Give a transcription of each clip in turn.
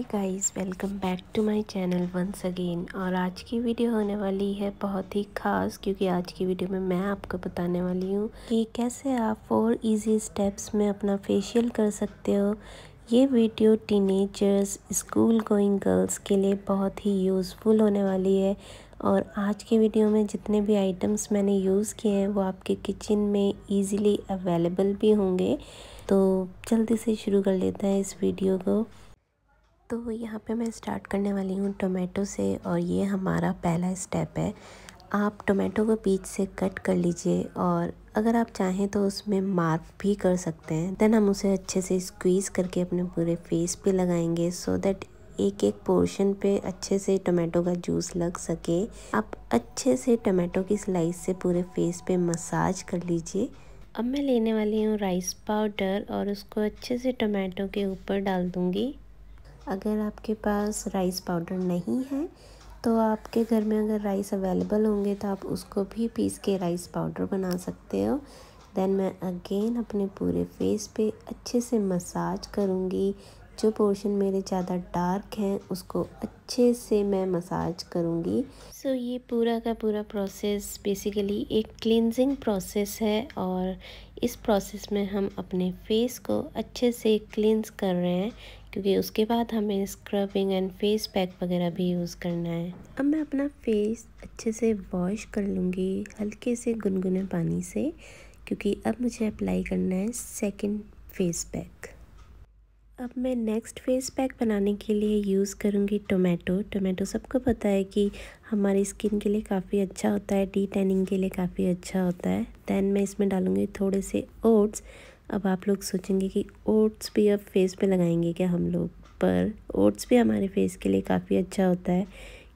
hey guys welcome back to my channel once again और आज की वीडियो होने वाली है बहुत ही खास क्योंकि आज की वीडियो में मैं आपको बताने वाली हूँ कि कैसे आप फोर इजी स्टेप्स में अपना फेशियल कर सकते हो ये video teenagers school going girls के लिए बहुत ही यूज़फुल होने वाली है और आज के वीडियो में जितने भी आइटम्स मैंने यूज़ किए हैं वो आपके किचन में इजीली अवेलेबल भी होंगे तो जल्दी से शुरू कर लेते हैं इस वीडियो को तो यहाँ पे मैं स्टार्ट करने वाली हूँ टोमेटो से और ये हमारा पहला स्टेप है आप टोमेटो को बीच से कट कर लीजिए और अगर आप चाहें तो उसमें मार्क भी कर सकते हैं देन हम उसे अच्छे से स्क्वीज़ करके अपने पूरे फेस पे लगाएंगे सो so दैट एक एक पोर्शन पे अच्छे से टोमेटो का जूस लग सके आप अच्छे से टोमेटो की स्लाइस से पूरे फेस पे मसाज कर लीजिए अब मैं लेने वाली हूँ राइस पाउडर और उसको अच्छे से टोमेटो के ऊपर डाल दूँगी अगर आपके पास राइस पाउडर नहीं है तो आपके घर में अगर राइस अवेलेबल होंगे तो आप उसको भी पीस के राइस पाउडर बना सकते हो देन मैं अगेन अपने पूरे फेस पे अच्छे से मसाज करूँगी जो पोर्शन मेरे ज़्यादा डार्क हैं उसको अच्छे से मैं मसाज करूँगी सो so, ये पूरा का पूरा प्रोसेस बेसिकली एक क्लिनजिंग प्रोसेस है और इस प्रोसेस में हम अपने फेस को अच्छे से क्लिनज कर रहे हैं क्योंकि उसके बाद हमें स्क्रबिंग एंड फेस पैक वगैरह भी यूज़ करना है अब मैं अपना फेस अच्छे से वॉश कर लूँगी हल्के से गुनगुने पानी से क्योंकि अब मुझे अप्लाई करना है सेकंड फेस पैक अब मैं नेक्स्ट फेस पैक बनाने के लिए यूज़ करूँगी टोमेटो टोमेटो सबको पता है कि हमारी स्किन के लिए काफ़ी अच्छा होता है डी टैनिंग के लिए काफ़ी अच्छा होता है दैन मैं इसमें डालूँगी थोड़े से ओट्स अब आप लोग सोचेंगे कि ओट्स भी अब फेस पे लगाएंगे क्या हम लोग पर ओट्स भी हमारे फेस के लिए काफ़ी अच्छा होता है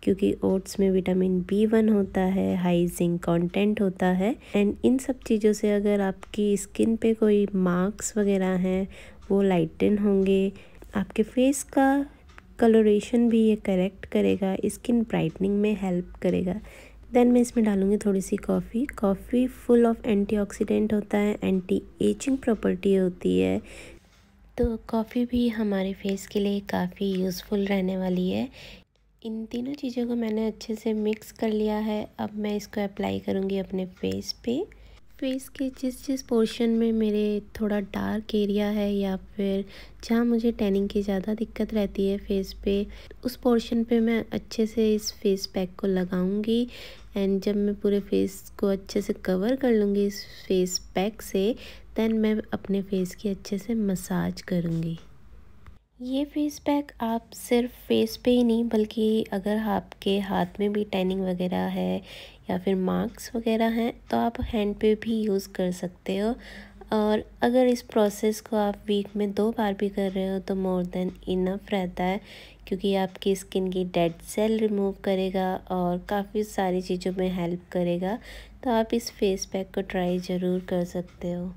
क्योंकि ओट्स में विटामिन बी वन होता है हाई जिंक कंटेंट होता है एंड इन सब चीज़ों से अगर आपकी स्किन पे कोई मार्क्स वगैरह हैं वो लाइटन होंगे आपके फेस का कलोरेशन भी ये करेक्ट करेगा स्किन ब्राइटनिंग में हेल्प करेगा देन मैं इसमें डालूँगी थोड़ी सी coffee coffee full of antioxidant होता है एंटी एजिंग प्रॉपर्टी होती है तो कॉफ़ी भी हमारे फेस के लिए काफ़ी यूज़फुल रहने वाली है इन तीनों चीज़ों को मैंने अच्छे से मिक्स कर लिया है अब मैं इसको अप्लाई करूँगी अपने फेस पे फेस के जिस जिस पोर्शन में मेरे थोड़ा डार्क एरिया है या फिर जहाँ मुझे टैनिंग की ज़्यादा दिक्कत रहती है फेस पे उस पोर्शन पे मैं अच्छे से इस फेस पैक को लगाऊंगी एंड जब मैं पूरे फेस को अच्छे से कवर कर लूँगी इस फेस पैक से दैन मैं अपने फेस की अच्छे से मसाज करूँगी ये फेस पैक आप सिर्फ फेस पे ही नहीं बल्कि अगर आपके हाथ में भी टैनिंग वगैरह है या फिर मार्क्स वगैरह हैं तो आप हैंड पे भी यूज़ कर सकते हो और अगर इस प्रोसेस को आप वीक में दो बार भी कर रहे हो तो मोर देन इनफ रहता है क्योंकि आपकी स्किन की डेड सेल रिमूव करेगा और काफ़ी सारी चीज़ों में हेल्प करेगा तो आप इस फेस पैक को ट्राई ज़रूर कर सकते हो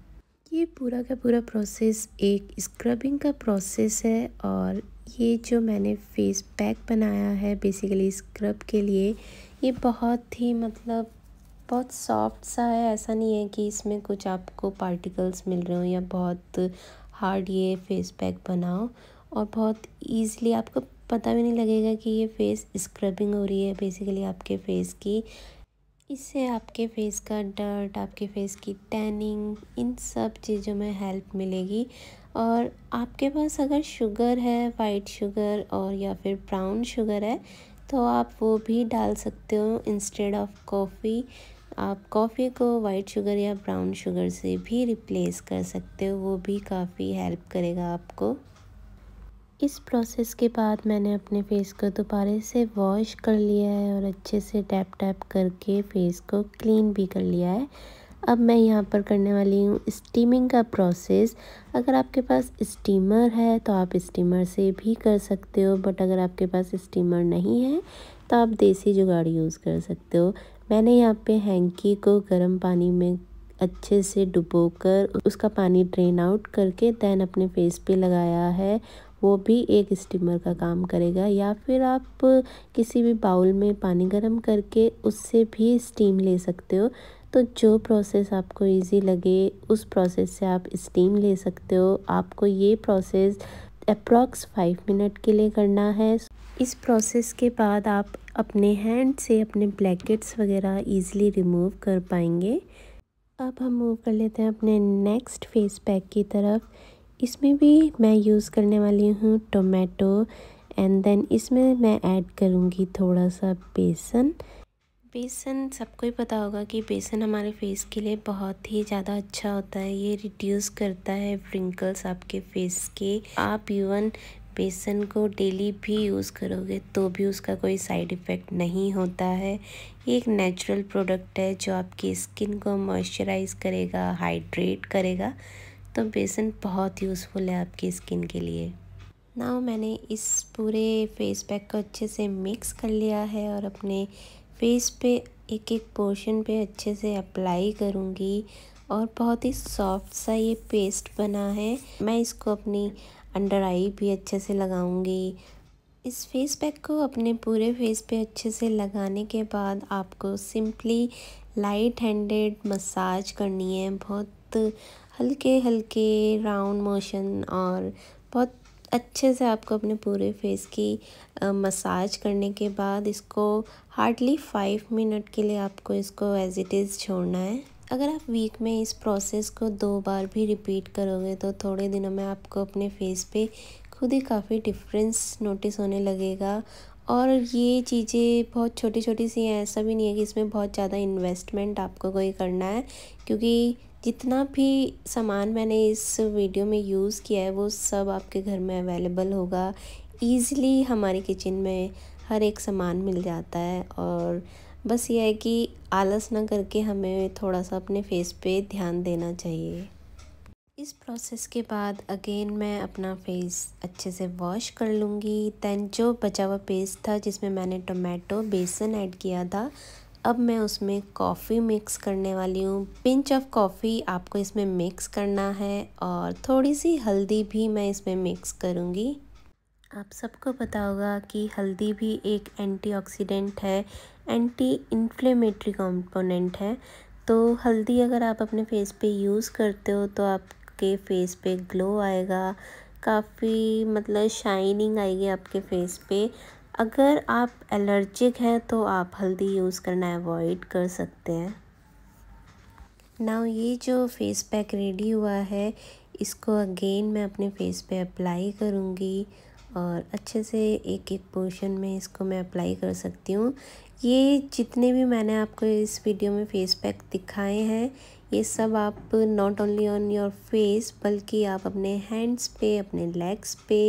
ये पूरा का पूरा प्रोसेस एक स्क्रबिंग का प्रोसेस है और ये जो मैंने फेस पैक बनाया है बेसिकली स्क्रब के लिए ये बहुत ही मतलब बहुत सॉफ्ट सा है ऐसा नहीं है कि इसमें कुछ आपको पार्टिकल्स मिल रहे हो या बहुत हार्ड ये फेस पैक बनाओ और बहुत ईजिली आपको पता भी नहीं लगेगा कि ये फेस स्क्रबिंग हो रही है बेसिकली आपके फेस की इससे आपके फेस का डर्ट आपके फेस की टैनिंग इन सब चीज़ों में हेल्प मिलेगी और आपके पास अगर शुगर है वाइट शुगर और या फिर ब्राउन शुगर है तो आप वो भी डाल सकते हो इंस्टेड ऑफ कॉफ़ी आप कॉफ़ी को वाइट शुगर या ब्राउन शुगर से भी रिप्लेस कर सकते हो वो भी काफ़ी हेल्प करेगा आपको इस प्रोसेस के बाद मैंने अपने फेस को दोबारे से वॉश कर लिया है और अच्छे से टैप टैप करके फेस को क्लीन भी कर लिया है अब मैं यहाँ पर करने वाली हूँ स्टीमिंग का प्रोसेस अगर आपके पास स्टीमर है तो आप स्टीमर से भी कर सकते हो बट अगर आपके पास स्टीमर नहीं है तो आप देसी जुगाड़ यूज़ कर सकते हो मैंने यहाँ पे हैंकी को गर्म पानी में अच्छे से डुबोकर उसका पानी ड्रेन आउट करके दैन अपने फेस पे लगाया है वो भी एक स्टीमर का काम करेगा या फिर आप किसी भी बाउल में पानी गर्म करके उससे भी स्टीम ले सकते हो तो जो प्रोसेस आपको इजी लगे उस प्रोसेस से आप स्टीम ले सकते हो आपको ये प्रोसेस अप्रॉक्स फाइव मिनट के लिए करना है इस प्रोसेस के बाद आप अपने हैंड से अपने ब्लैकेट्स वगैरह ईज़िली रिमूव कर पाएंगे अब हम मूव कर लेते हैं अपने नेक्स्ट फेस पैक की तरफ इसमें भी मैं यूज़ करने वाली हूँ टोमेटो एंड देन इसमें मैं ऐड करूँगी थोड़ा सा बेसन बेसन सबको ही पता होगा कि बेसन हमारे फेस के लिए बहुत ही ज़्यादा अच्छा होता है ये रिड्यूस करता है रिंकल्स आपके फेस के आप इवन बेसन को डेली भी यूज़ करोगे तो भी उसका कोई साइड इफ़ेक्ट नहीं होता है ये एक नेचुरल प्रोडक्ट है जो आपकी स्किन को मॉइस्चराइज करेगा हाइड्रेट करेगा तो बेसन बहुत यूज़फुल है आपकी स्किन के लिए नाउ मैंने इस पूरे फेस पैक को अच्छे से मिक्स कर लिया है और अपने फेस पे एक एक पोर्शन पे अच्छे से अप्लाई करूँगी और बहुत ही सॉफ्ट सा ये पेस्ट बना है मैं इसको अपनी अंडर आई भी अच्छे से लगाऊंगी इस फेस पैक को अपने पूरे फेस पे अच्छे से लगाने के बाद आपको सिंपली लाइट हैंडेड मसाज करनी है बहुत हल्के हल्के राउंड मोशन और बहुत अच्छे से आपको अपने पूरे फेस की मसाज करने के बाद इसको हार्डली फाइव मिनट के लिए आपको इसको एज इट इज़ छोड़ना है अगर आप वीक में इस प्रोसेस को दो बार भी रिपीट करोगे तो थोड़े दिनों में आपको अपने फेस पे खुद ही काफ़ी डिफरेंस नोटिस होने लगेगा और ये चीज़ें बहुत छोटी छोटी सी हैं ऐसा भी नहीं है कि इसमें बहुत ज़्यादा इन्वेस्टमेंट आपको कोई करना है क्योंकि जितना भी सामान मैंने इस वीडियो में यूज़ किया है वो सब आपके घर में अवेलेबल होगा ईज़िली हमारे किचन में हर एक सामान मिल जाता है और बस ये है कि आलस ना करके हमें थोड़ा सा अपने फेस पे ध्यान देना चाहिए इस प्रोसेस के बाद अगेन मैं अपना फेस अच्छे से वॉश कर लूँगी दैन जो बचा हुआ पेस्ट था जिसमें मैंने टोमेटो बेसन ऐड किया था अब मैं उसमें कॉफ़ी मिक्स करने वाली हूँ पिंच ऑफ कॉफ़ी आपको इसमें मिक्स करना है और थोड़ी सी हल्दी भी मैं इसमें मिक्स करूँगी आप सबको पता होगा कि हल्दी भी एक एंटीऑक्सीडेंट है एंटी इन्फ्लेमेटरी कंपोनेंट है तो हल्दी अगर आप अपने फेस पे यूज़ करते हो तो आपके फेस पे ग्लो आएगा काफ़ी मतलब शाइनिंग आएगी आपके फेस पे अगर आप एलर्जिक हैं तो आप हल्दी यूज़ करना अवॉइड कर सकते हैं नाउ ये जो फेस पैक रेडी हुआ है इसको अगेन मैं अपने फेस पे अप्लाई करूँगी और अच्छे से एक एक पोर्शन में इसको मैं अप्लाई कर सकती हूँ ये जितने भी मैंने आपको इस वीडियो में फेस पैक दिखाए हैं ये सब आप not only on your face बल्कि आप अपने हैंड्स पे अपने लेग्स पे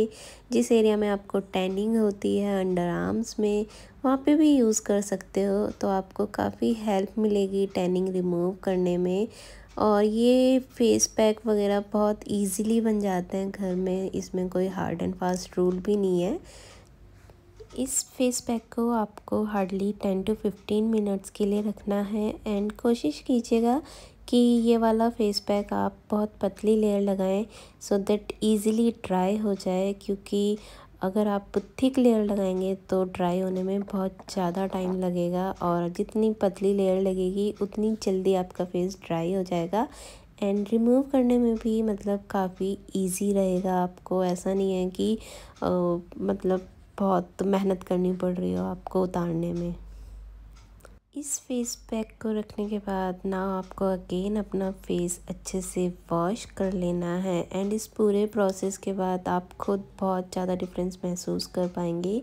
जिस एरिया में आपको टैनिंग होती है अंडर आर्म्स में वहाँ पे भी यूज़ कर सकते हो तो आपको काफ़ी हेल्प मिलेगी टैनिंग रिमूव करने में और ये फेस पैक वगैरह बहुत इजीली बन जाते हैं घर में इसमें कोई हार्ड एंड फास्ट रूल भी नहीं है इस फेस पैक को आपको hardly ten to fifteen minutes के लिए रखना है एंड कोशिश कीजिएगा कि ये वाला फेस पैक आप बहुत पतली लेयर लगाएं सो दैट इजीली ड्राई हो जाए क्योंकि अगर आप थिक लेयर लगाएंगे तो ड्राई होने में बहुत ज़्यादा टाइम लगेगा और जितनी पतली लेयर लगेगी उतनी जल्दी आपका फेस ड्राई हो जाएगा एंड रिमूव करने में भी मतलब काफ़ी इजी रहेगा आपको ऐसा नहीं है कि आ, मतलब बहुत मेहनत करनी पड़ रही हो आपको उतारने में इस फेस पैक को रखने के बाद ना आपको अगेन अपना फेस अच्छे से वॉश कर लेना है एंड इस पूरे प्रोसेस के बाद आप खुद बहुत ज़्यादा डिफरेंस महसूस कर पाएंगे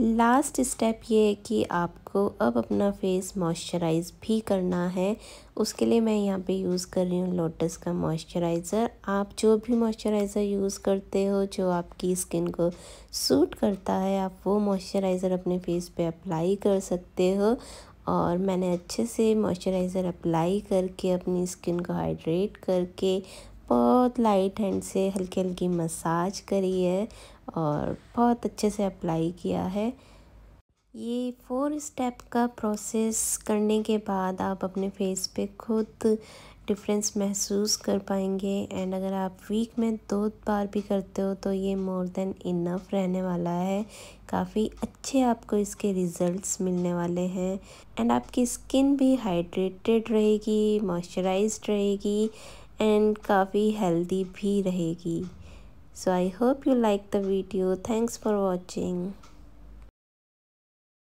लास्ट स्टेप ये है कि आपको अब अपना फेस मॉइस्चराइज भी करना है उसके लिए मैं यहाँ पे यूज़ कर रही हूँ लोटस का मॉइस्चराइज़र आप जो भी मॉइस्चराइज़र यूज़ करते हो जो आपकी स्किन को सूट करता है आप वो मॉइस्चराइज़र अपने फेस पे अप्लाई कर सकते हो और मैंने अच्छे से मॉइस्चराइज़र अप्लाई करके अपनी स्किन को हाइड्रेट करके बहुत लाइट हैंड से हल्की हल्की मसाज करी है और बहुत अच्छे से अप्लाई किया है ये फोर स्टेप का प्रोसेस करने के बाद आप अपने फेस पे खुद डिफरेंस महसूस कर पाएंगे एंड अगर आप वीक में दो बार भी करते हो तो ये मोर देन इनफ रहने वाला है काफ़ी अच्छे आपको इसके रिज़ल्ट्स मिलने वाले हैं एंड आपकी स्किन भी हाइड्रेटेड रहेगी मॉइस्चराइज रहेगी एंड काफ़ी हेल्दी भी रहेगी so I hope you like the video thanks for watching